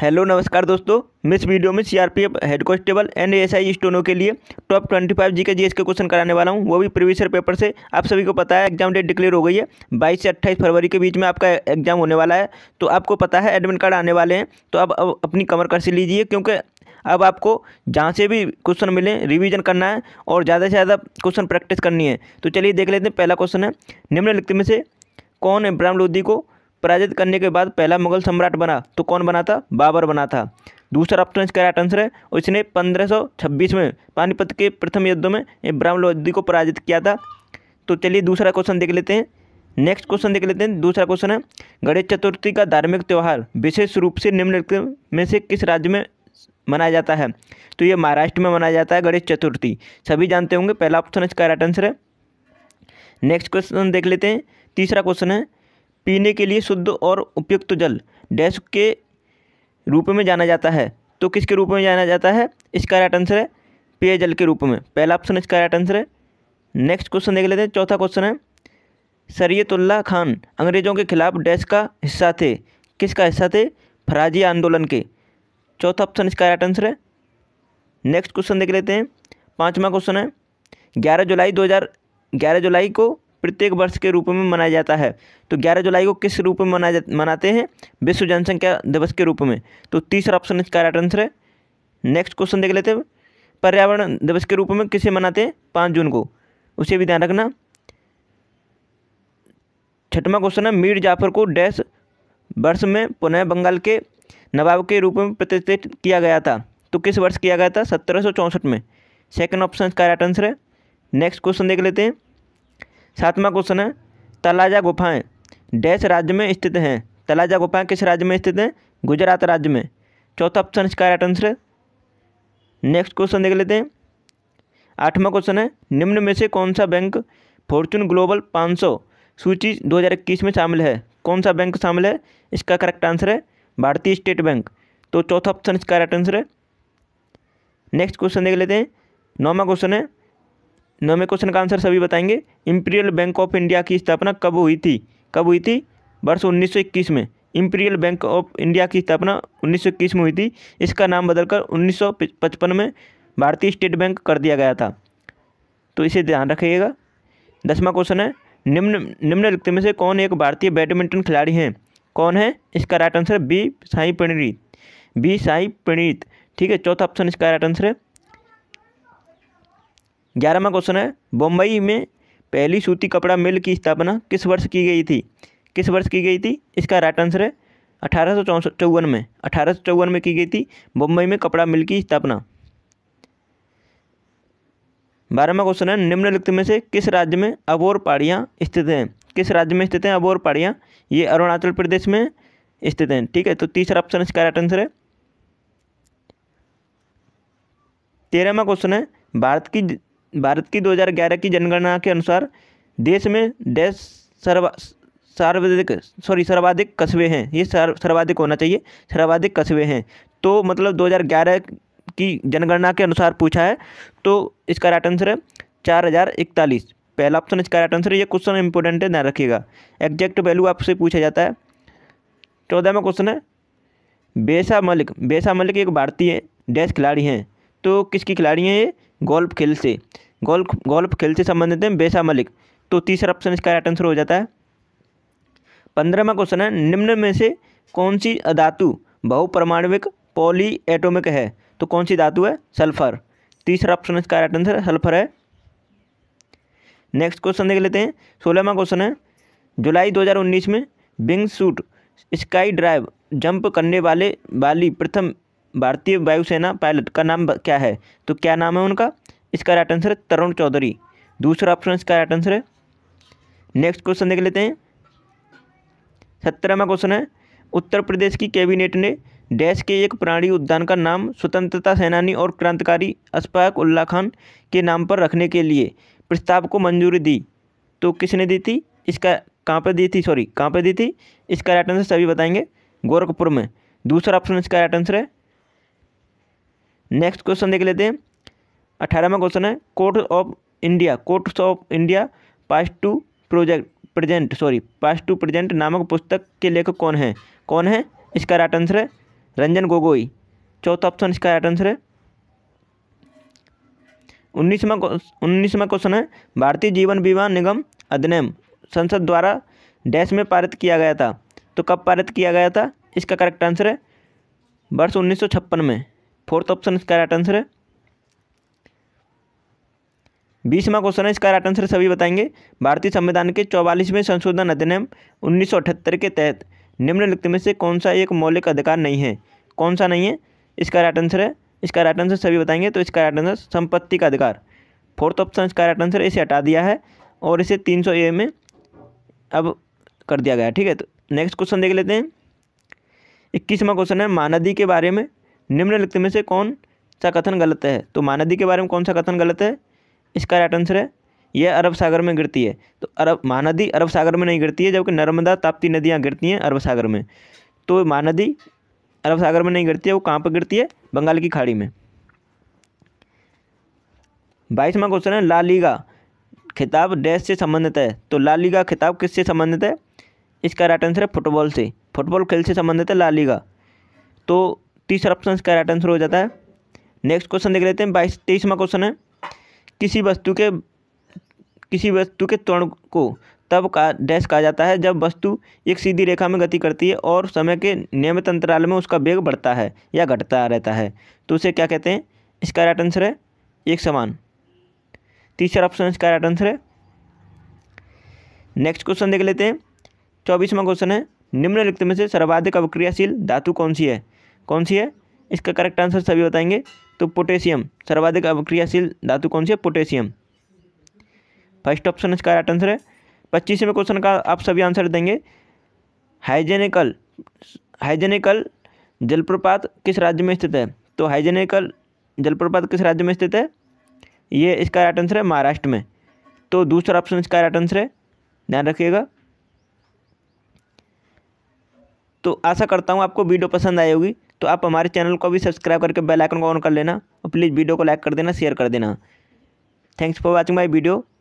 hello नमस्कार दोस्तों मिस वीडियो में सीआरपीएफ हेड कांस्टेबल एंड आई स्टोनों के लिए टॉप ट्वेंटी फाइव जी के जी क्वेश्चन कराने वाला हूं वो भी प्रीवियस पेपर से आप सभी को पता है एग्जाम डेट डिक्लेयर हो गई है बाईस से अट्ठाईस फरवरी के बीच में आपका एग्जाम होने वाला है तो आपको पता है एडमिट कार्ड आने वाले हैं तो आप अपनी कमर कस लीजिए क्योंकि अब आपको जहाँ से भी क्वेश्चन मिले रिवीजन करना है और ज़्यादा से ज़्यादा क्वेश्चन प्रैक्टिस करनी है तो चलिए देख लेते हैं पहला क्वेश्चन है निम्नलिखित में से कौन इब्राहिम लोधी को पराजित करने के बाद पहला मुगल सम्राट बना तो कौन बना था बाबर बना था दूसरा ऑप्शन इसका राइट आंसर है उसने 1526 में पानीपत के प्रथम युद्धों में ब्राह्म लोधी को पराजित किया था तो चलिए दूसरा क्वेश्चन देख लेते हैं नेक्स्ट क्वेश्चन देख लेते हैं दूसरा क्वेश्चन है गणेश चतुर्थी का धार्मिक त्यौहार विशेष रूप से निम्नलिखित में से किस राज्य में मनाया जाता है तो ये महाराष्ट्र में मनाया जाता है गणेश चतुर्थी सभी जानते होंगे पहला ऑप्शन इसका राइट आंसर है नेक्स्ट क्वेश्चन देख लेते हैं तीसरा क्वेश्चन है पीने के लिए शुद्ध और उपयुक्त जल डैश के रूप में जाना जाता है तो किसके रूप में जाना जाता है इसका राइट आंसर है पेयजल के रूप में पहला ऑप्शन इसका राइट आंसर है नेक्स्ट क्वेश्चन देख लेते हैं चौथा क्वेश्चन है सरयतुल्ला खान अंग्रेज़ों के खिलाफ डैश का हिस्सा थे किसका हिस्सा थे फराजी आंदोलन के चौथा ऑप्शन इसका राइट आंसर है नेक्स्ट क्वेश्चन देख लेते हैं पाँचवा क्वेश्चन है ग्यारह जुलाई ग्यारह जुलाई को प्रत्येक वर्ष के रूप में मनाया जाता है तो 11 जुलाई को किस रूप में मनाया मनाते हैं विश्व जनसंख्या दिवस के रूप में तो तीसरा ऑप्शन इसका राइट आंसर है नेक्स्ट क्वेश्चन देख लेते हैं पर्यावरण दिवस के रूप में किसे मनाते हैं पाँच जून को उसे भी ध्यान रखना छठवा क्वेश्चन है मीर जाफर को डैश वर्ष में पुनः बंगाल के नवाब के रूप में प्रतिष्ठित किया गया था तो किस वर्ष किया गया था सत्रह में सेकेंड ऑप्शन इसका राइट आंसर है नेक्स्ट क्वेश्चन देख लेते हैं सातवां क्वेश्चन है तलाजा गुफाएं डैश राज्य में स्थित हैं तलाजा गुफाएं किस राज्य में स्थित हैं गुजरात राज्य में चौथा ऑप्शन इसका राइट आंसर है नेक्स्ट क्वेश्चन देख लेते हैं आठवां क्वेश्चन है निम्न में से कौन सा बैंक फॉर्चून ग्लोबल पाँच सूची दो में शामिल है कौन सा बैंक शामिल है इसका करेक्ट आंसर है भारतीय स्टेट बैंक तो चौथा ऑप्शन इसका राइट आंसर है नेक्स्ट क्वेश्चन देख लेते हैं नौवा क्वेश्चन है नौवें क्वेश्चन का आंसर सभी बताएंगे इम्पीरियल बैंक ऑफ इंडिया की स्थापना कब हुई थी कब हुई थी वर्ष उन्नीस में इम्पीरियल बैंक ऑफ इंडिया की स्थापना उन्नीस में हुई थी इसका नाम बदलकर उन्नीस में भारतीय स्टेट बैंक कर दिया गया था तो इसे ध्यान रखिएगा दसवां क्वेश्चन है निम्न निम्नलिखित में से कौन एक भारतीय बैडमिंटन खिलाड़ी हैं कौन है इसका right answer B Sai Praneeth B Sai Praneeth ठीक है चौथा ऑप्शन इसका राइट आंसर है ग्यारहवा क्वेश्चन है बम्बई में पहली सूती कपड़ा मिल की स्थापना किस वर्ष की गई थी किस वर्ष की गई थी इसका राइट आंसर है अठारह सौ में अठारह में की गई थी बम्बई में कपड़ा मिल की स्थापना बारहवा क्वेश्चन है निम्नलिखित में से किस राज्य में अबोर पहाड़ियाँ स्थित हैं किस राज्य में स्थित हैं अबोर पहाड़ियाँ ये अरुणाचल प्रदेश में स्थित हैं ठीक है तो तीसरा ऑप्शन इसका राइट आंसर है तेरहवा क्वेश्चन है भारत की भारत की 2011 की जनगणना के अनुसार देश में डैश सर्वा सर्वाधिक सॉरी सर्वाधिक कस्बे हैं ये सर्वाधिक होना चाहिए सर्वाधिक कस्बे हैं तो मतलब 2011 की जनगणना के अनुसार पूछा है तो इसका राइट आंसर है चार हज़ार इकतालीस पहला ऑप्शन इसका राइट आंसर है ये क्वेश्चन इंपॉर्टेंट है ध्यान रखिएगा एग्जैक्ट वैल्यू आपसे पूछा जाता है चौदहवा क्वेश्चन है बेसा मलिक बेसा मलिक एक भारतीय डैश खिलाड़ी हैं तो किसकी खिलाड़ी हैं ये गोल्फ खेल से गोल्फ गोल्फ खेल से संबंधित हैं बेसा मलिक तो तीसरा ऑप्शन इसका राइट आंसर हो जाता है पंद्रहवा क्वेश्चन है निम्न में से कौन सी धातु बहुपरमाणविक पॉली एटोमिक है तो कौन सी धातु है सल्फर तीसरा ऑप्शन इसका राइट आंसर सल्फर है नेक्स्ट क्वेश्चन देख लेते हैं सोलहवा क्वेश्चन है जुलाई 2019 में wing suit sky drive jump करने वाले वाली प्रथम भारतीय वायुसेना पायलट का नाम क्या है तो क्या नाम है उनका इसका राइट आंसर है तरुण चौधरी दूसरा ऑप्शन इसका राइट आंसर है नेक्स्ट क्वेश्चन देख लेते हैं सत्रहवा क्वेश्चन है उत्तर प्रदेश की कैबिनेट ने डैश के एक प्राणी उद्यान का नाम स्वतंत्रता सेनानी और क्रांतिकारी अशफाक उल्ला खान के नाम पर रखने के लिए प्रस्ताव को मंजूरी दी तो किसने दी थी इसका कहाँ पर दी थी सॉरी कहाँ पर दी थी इसका राइट आंसर सभी बताएंगे गोरखपुर में दूसरा ऑप्शन इसका राइट आंसर है नेक्स्ट क्वेश्चन देख लेते हैं अठारहवा क्वेश्चन है court of India courts of India past to project present sorry past to present नामक पुस्तक के लेखक कौन है कौन है इसका राइट आंसर है रंजन गोगोई चौथा ऑप्शन इसका राइट आंसर है उन्नीसवा उन्नीसवा क्वेश्चन है भारतीय जीवन बीमा निगम अधिनियम संसद द्वारा डैश में पारित किया गया था तो कब पारित किया गया था इसका करेक्ट आंसर है वर्ष उन्नीस में फोर्थ ऑप्शन इसका राइट आंसर है बीसवा क्वेश्चन है इसका राइट आंसर सभी बताएंगे भारतीय संविधान के चौवालीसवें संशोधन अधिनियम उन्नीस के तहत निम्नलिखित में से कौन सा एक मौलिक अधिकार नहीं है कौन सा नहीं है इसका राइट आंसर है इसका राइट आंसर सभी बताएंगे तो इसका राइट आंसर संपत्ति का अधिकार फोर्थ ऑप्शन इसका राइट आंसर इसे हटा दिया है और इसे तीन सौ ए में अब कर दिया गया ठीक है तो नेक्स्ट क्वेश्चन देख लेते हैं इक्कीसवा क्वेश्चन है मानदी के बारे में निम्नलिखित में से कौन सा कथन गलत है तो मानदी के बारे में कौन सा कथन गलत है इसका राइट आंसर है यह अरब सागर में गिरती है तो अरब महानदी अरब सागर में नहीं गिरती है जबकि नर्मदा ताप्ती नदियाँ गिरती हैं अरब सागर में तो महानदी अरब सागर में नहीं गिरती है वो कहाँ पर गिरती है बंगाल की खाड़ी में बाईसवा क्वेश्चन है लालीगा खिताब डैश से संबंधित है तो लालीगा खिताब किससे संबंधित है इसका राइट आंसर है फुटबॉल से फुटबॉल खेल से संबंधित है लालीगा तो तीसरा ऑप्शन इसका राइट आंसर हो जाता है नेक्स्ट क्वेश्चन देख लेते हैं बाईस तेईसवा क्वेश्चन है किसी वस्तु के किसी वस्तु के त्वरण को तब का डैश कहा जाता है जब वस्तु एक सीधी रेखा में गति करती है और समय के नियमित अंतराल में उसका वेग बढ़ता है या घटता रहता है तो उसे क्या कहते हैं इसका राइट आंसर है एक समान तीसरा ऑप्शन इसका राइट आंसर है नेक्स्ट क्वेश्चन देख लेते हैं चौबीसवा क्वेश्चन है निम्नलिखित में से सर्वाधिक अवक्रियाशील धातु कौन सी है कौन सी है इसका करेक्ट आंसर सभी बताएंगे तो पोटेशियम सर्वाधिक अवक्रियाशील धातु कौन सी है पोटेशियम फर्स्ट ऑप्शन इसका राइट आंसर है पच्चीसवें क्वेश्चन का आप सभी आंसर देंगे हाइजेनिकल हाइजेनिकल जलप्रपात किस राज्य में स्थित है तो हाइजेनिकल जलप्रपात किस राज्य में स्थित है ये इसका राइट आंसर है महाराष्ट्र में तो दूसरा ऑप्शन इसका राइट आंसर है ध्यान रखिएगा तो आशा करता हूँ आपको वीडियो पसंद आई होगी तो आप हमारे चैनल को भी सब्सक्राइब करके बेल आइकन को ऑन कर लेना और प्लीज़ वीडियो को लाइक कर देना शेयर कर देना thanks for watching my video